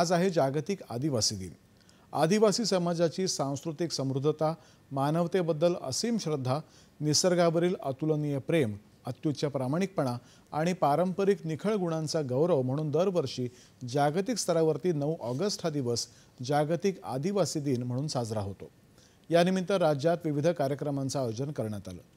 आज आहे जागतिक आदिवासी दिन आदिवासी समाजाची सांस्कृतिक समृद्धता मानवतेबद्दल असीम श्रद्धा निसर्गावरील अतुलनीय प्रेम अत्युच्च प्रामाणिकपणा आणि पारंपरिक निखळ गुणांचा गौरव म्हणून दरवर्षी जागतिक स्तरावरती नऊ ऑगस्ट हा दिवस जागतिक आदिवासी दिन म्हणून साजरा होतो यानिमित्त राज्यात विविध कार्यक्रमांचं आयोजन करण्यात आलं